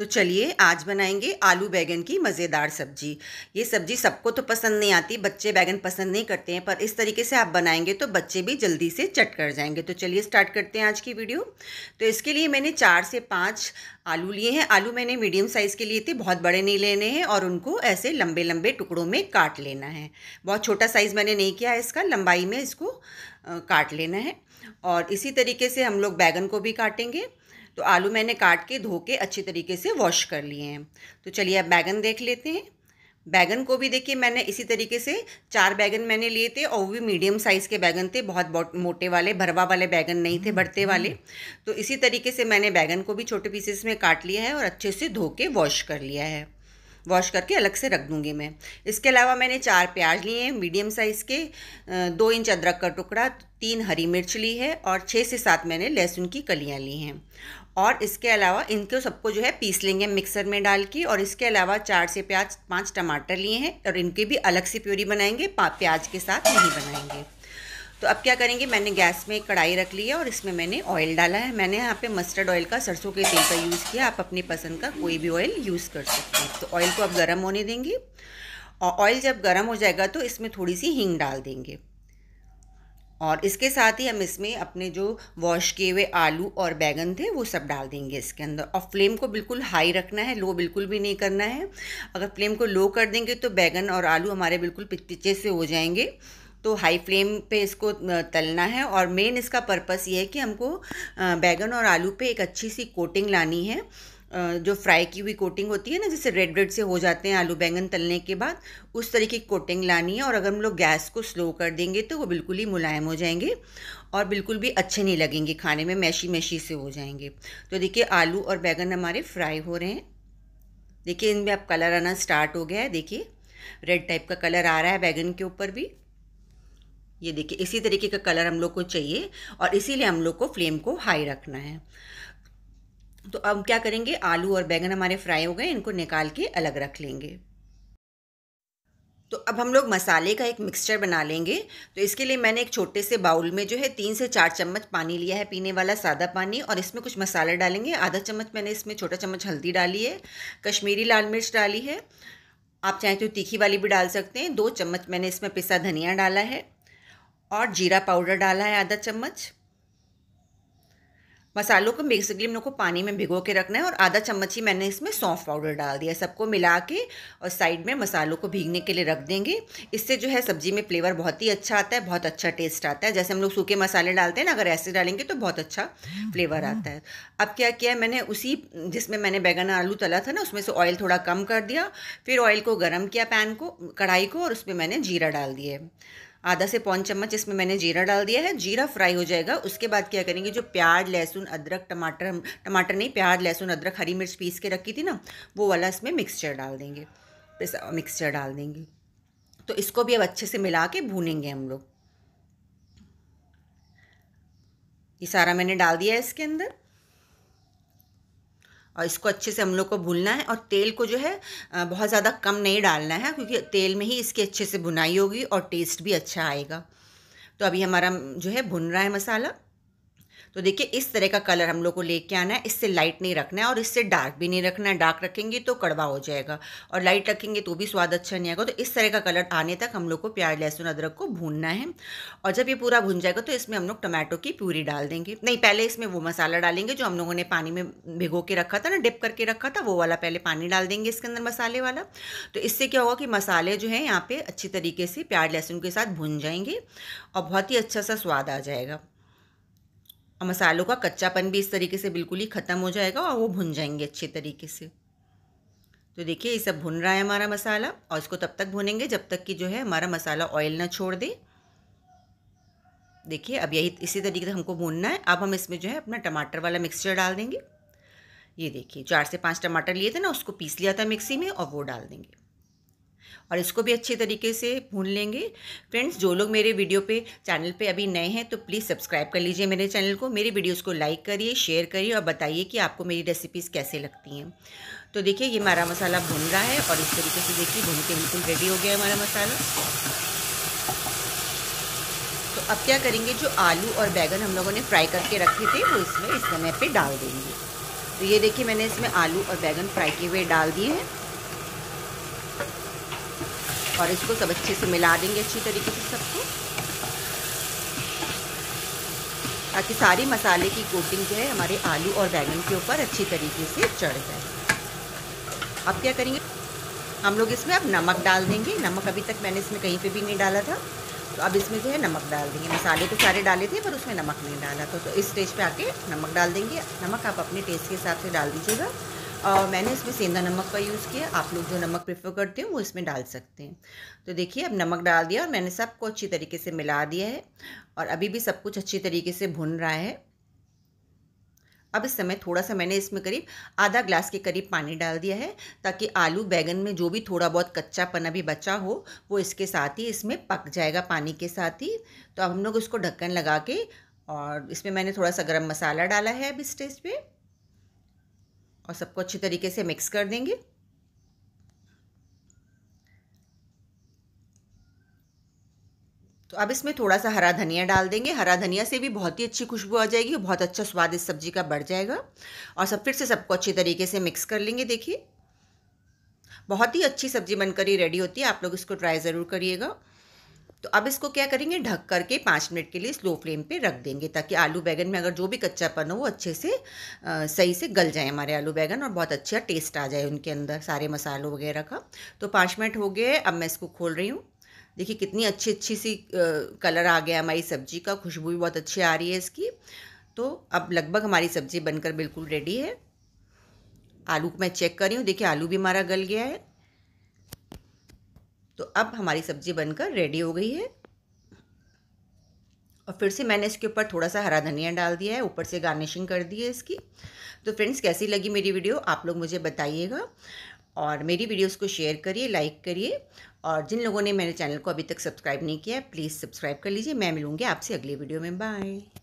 तो चलिए आज बनाएंगे आलू बैगन की मज़ेदार सब्जी ये सब्जी सबको तो पसंद नहीं आती बच्चे बैगन पसंद नहीं करते हैं पर इस तरीके से आप बनाएंगे तो बच्चे भी जल्दी से चट कर जाएंगे तो चलिए स्टार्ट करते हैं आज की वीडियो तो इसके लिए मैंने चार से पाँच आलू लिए हैं आलू मैंने मीडियम साइज़ के लिए थे बहुत बड़े नहीं लेने हैं और उनको ऐसे लंबे लंबे टुकड़ों में काट लेना है बहुत छोटा साइज़ मैंने नहीं किया है इसका लंबाई में इसको काट लेना है और इसी तरीके से हम लोग बैगन को भी काटेंगे तो आलू मैंने काट के धो के अच्छी तरीके से वॉश कर लिए हैं तो चलिए अब बैगन देख लेते हैं बैगन को भी देखिए मैंने इसी तरीके से चार बैगन मैंने लिए थे और वो भी मीडियम साइज़ के बैगन थे बहुत मोटे वाले भरवा वाले बैगन नहीं थे बढ़ते वाले तो इसी तरीके से मैंने बैगन को भी छोटे पीसेस में काट लिया है और अच्छे से धो के वॉश कर लिया है वॉश करके अलग से रख दूँगी मैं इसके अलावा मैंने चार प्याज लिए हैं मीडियम साइज़ के दो इंच अदरक का टुकड़ा तीन हरी मिर्च ली है और छः से सात मैंने लहसुन की कलियाँ ली हैं और इसके अलावा इनको सबको जो है पीस लेंगे मिक्सर में डाल के और इसके अलावा चार से प्याज पाँच टमाटर लिए हैं और इनके भी अलग से प्यूरी बनाएंगे प्याज के साथ नहीं बनाएंगे तो अब क्या करेंगे मैंने गैस में कढ़ाई रख ली है और इसमें मैंने ऑयल डाला है मैंने यहाँ पे मस्टर्ड ऑयल का सरसों के तेल का यूज़ किया आप अपनी पसंद का कोई भी ऑयल यूज़ कर सकते हैं तो ऑयल को आप गर्म होने देंगे और ऑयल जब गर्म हो जाएगा तो इसमें थोड़ी सी हींग डाल देंगे और इसके साथ ही हम इसमें अपने जो वॉश किए हुए आलू और बैगन थे वो सब डाल देंगे इसके अंदर और फ्लेम को बिल्कुल हाई रखना है लो बिल्कुल भी नहीं करना है अगर फ्लेम को लो कर देंगे तो बैगन और आलू हमारे बिल्कुल पिचपिचे से हो जाएंगे तो हाई फ्लेम पे इसको तलना है और मेन इसका पर्पस ये है कि हमको बैगन और आलू पे एक अच्छी सी कोटिंग लानी है जो फ्राई की हुई कोटिंग होती है ना जैसे रेड रेड से हो जाते हैं आलू बैंगन तलने के बाद उस तरीके की कोटिंग लानी है और अगर हम लोग गैस को स्लो कर देंगे तो वो बिल्कुल ही मुलायम हो जाएंगे और बिल्कुल भी अच्छे नहीं लगेंगे खाने में मैशी मैशी से हो जाएंगे तो देखिए आलू और बैंगन हमारे फ्राई हो रहे हैं देखिए इनमें अब कलर आना स्टार्ट हो गया है देखिए रेड टाइप का कलर आ रहा है बैगन के ऊपर भी ये देखिए इसी तरीके का कलर हम लोग को चाहिए और इसीलिए हम लोग को फ्लेम को हाई रखना है तो अब क्या करेंगे आलू और बैंगन हमारे फ्राई हो गए इनको निकाल के अलग रख लेंगे तो अब हम लोग मसाले का एक मिक्सचर बना लेंगे तो इसके लिए मैंने एक छोटे से बाउल में जो है तीन से चार चम्मच पानी लिया है पीने वाला सादा पानी और इसमें कुछ मसाले डालेंगे आधा चम्मच मैंने इसमें छोटा चम्मच हल्दी डाली है कश्मीरी लाल मिर्च डाली है आप चाहें तो तीखी वाली भी डाल सकते हैं दो चम्मच मैंने इसमें पिसा धनिया डाला है और जीरा पाउडर डाला है आधा चम्मच मसालों को बेसिकली हम लोग को पानी में भिगो के रखना है और आधा चम्मच ही मैंने इसमें सौंफ पाउडर डाल दिया सबको मिला के और साइड में मसालों को भीगने के लिए रख देंगे इससे जो है सब्जी में फ्लेवर बहुत ही अच्छा आता है बहुत अच्छा टेस्ट आता है जैसे हम लोग सूखे मसाले डालते हैं ना अगर ऐसे डालेंगे तो बहुत अच्छा फ्लेवर हाँ। आता है अब क्या किया मैंने उसी जिसमें मैंने बैगन आलू तला था ना उसमें से ऑयल थोड़ा कम कर दिया फिर ऑयल को गर्म किया पैन को कढ़ाई को और उसमें मैंने जीरा डाल दिया आधा से पौन चम्मच इसमें मैंने जीरा डाल दिया है जीरा फ्राई हो जाएगा उसके बाद क्या करेंगे जो प्याज लहसुन अदरक टमाटर टमाटर नहीं प्याज लहसुन अदरक हरी मिर्च पीस के रखी थी ना वो वाला इसमें मिक्सचर डाल देंगे मिक्सचर डाल देंगे तो इसको भी अब अच्छे से मिला के भूनेंगे हम लोग ये सारा मैंने डाल दिया है इसके अंदर और इसको अच्छे से हम लोग को भूनना है और तेल को जो है बहुत ज़्यादा कम नहीं डालना है क्योंकि तेल में ही इसकी अच्छे से भुनाई होगी और टेस्ट भी अच्छा आएगा तो अभी हमारा जो है भुन रहा है मसाला तो देखिए इस तरह का कलर हम लोग को लेके आना है इससे लाइट नहीं रखना है और इससे डार्क भी नहीं रखना है डार्क रखेंगे तो कड़वा हो जाएगा और लाइट रखेंगे तो भी स्वाद अच्छा नहीं आएगा तो इस तरह का कलर आने तक हम लोग को प्याज लहसुन अदरक को भूनना है और जब ये पूरा भून जाएगा तो इसमें हम लोग टमाटो की प्यूरी डाल देंगे नहीं पहले इसमें वो मसाला डालेंगे जो हम लोगों ने पानी में भिगो के रखा था ना डिप करके रखा था वो वाला पहले पानी डाल देंगे इसके अंदर मसाले वाला तो इससे क्या होगा कि मसाले जो हैं यहाँ पे अच्छी तरीके से प्याज लहसुन के साथ भून जाएंगे और बहुत ही अच्छा सा स्वाद आ जाएगा और मसालों का कच्चापन भी इस तरीके से बिल्कुल ही ख़त्म हो जाएगा और वो भुन जाएंगे अच्छे तरीके से तो देखिए ये सब भुन रहा है हमारा मसाला और इसको तब तक भुनेंगे जब तक कि जो है हमारा मसाला ऑयल ना छोड़ दे देखिए अब यही इसी तरीके से हमको भूनना है अब हम इसमें जो है अपना टमाटर वाला मिक्सचर डाल देंगे ये देखिए चार से पांच टमाटर लिए थे ना उसको पीस लिया था मिक्सी में और वो डाल देंगे और इसको भी अच्छे तरीके से भून लेंगे फ्रेंड्स जो लोग मेरे वीडियो पे चैनल पे अभी नए हैं तो प्लीज़ सब्सक्राइब कर लीजिए मेरे चैनल को मेरी वीडियोस को लाइक करिए शेयर करिए और बताइए कि आपको मेरी रेसिपीज़ कैसे लगती हैं तो देखिए ये हमारा मसाला भून रहा है और इस तरीके से देखिए भून के बिल्कुल रेडी हो गया हमारा मसाला तो अब क्या करेंगे जो आलू और बैगन हम लोगों ने फ्राई करके रखे थे वो इसमें इस समय पर डाल देंगे तो ये देखिए मैंने इसमें आलू और बैगन फ्राई किए हुए डाल दिए हैं और इसको सब अच्छे से मिला देंगे अच्छी तरीके से सबको ताकि सारी मसाले की कोटिंग जो है हमारे आलू और बैंगन के ऊपर अच्छी तरीके से चढ़ जाए अब क्या करेंगे हम लोग इसमें अब नमक डाल देंगे नमक अभी तक मैंने इसमें कहीं पे भी नहीं डाला था तो अब इसमें जो है नमक डाल देंगे मसाले तो सारे डाले थे पर उसमें नमक नहीं डाला तो, तो इस स्टेज पे आके नमक डाल देंगे नमक आप अपने टेस्ट के हिसाब से डाल दीजिएगा और मैंने इसमें सेंधा नमक का यूज़ किया आप लोग जो नमक प्रेफर करते हैं वो इसमें डाल सकते हैं तो देखिए अब नमक डाल दिया और मैंने सबको अच्छी तरीके से मिला दिया है और अभी भी सब कुछ अच्छी तरीके से भुन रहा है अब इस समय थोड़ा सा मैंने इसमें करीब आधा ग्लास के करीब पानी डाल दिया है ताकि आलू बैगन में जो भी थोड़ा बहुत कच्चापन अभी बचा हो वो इसके साथ ही इसमें पक जाएगा पानी के साथ ही तो अब हम लोग इसको ढक्कन लगा के और इसमें मैंने थोड़ा सा गरम मसाला डाला है अब इस स्टेज पे और सबको अच्छी तरीके से मिक्स कर देंगे तो अब इसमें थोड़ा सा हरा धनिया डाल देंगे हरा धनिया से भी बहुत ही अच्छी खुशबू आ जाएगी और बहुत अच्छा स्वाद इस सब्जी का बढ़ जाएगा और सब फिर से सबको अच्छी तरीके से मिक्स कर लेंगे देखिए बहुत ही अच्छी सब्जी बनकर ही रेडी होती है आप लोग इसको ट्राई ज़रूर करिएगा तो अब इसको क्या करेंगे ढक करके पाँच मिनट के लिए स्लो फ्लेम पे रख देंगे ताकि आलू बैगन में अगर जो भी कच्चापन हो वो अच्छे से आ, सही से गल जाए हमारे आलू बैगन और बहुत अच्छा टेस्ट आ जाए उनके अंदर सारे मसालों वगैरह का तो पाँच मिनट हो गए अब मैं इसको खोल रही हूँ देखिए कितनी अच्छी अच्छी सी आ, कलर आ गया हमारी सब्जी का खुशबू भी बहुत अच्छी आ रही है इसकी तो अब लगभग हमारी सब्ज़ी बनकर बिल्कुल रेडी है आलू को मैं चेक कर रही हूँ देखिए आलू भी हमारा गल गया है तो अब हमारी सब्ज़ी बनकर रेडी हो गई है और फिर से मैंने इसके ऊपर थोड़ा सा हरा धनिया डाल दिया है ऊपर से गार्निशिंग कर दी है इसकी तो फ्रेंड्स कैसी लगी मेरी वीडियो आप लोग मुझे बताइएगा और मेरी वीडियोस को शेयर करिए लाइक करिए और जिन लोगों ने मेरे चैनल को अभी तक सब्सक्राइब नहीं किया है प्लीज़ सब्सक्राइब कर लीजिए मैं मिलूँगी आपसे अगली वीडियो में बाय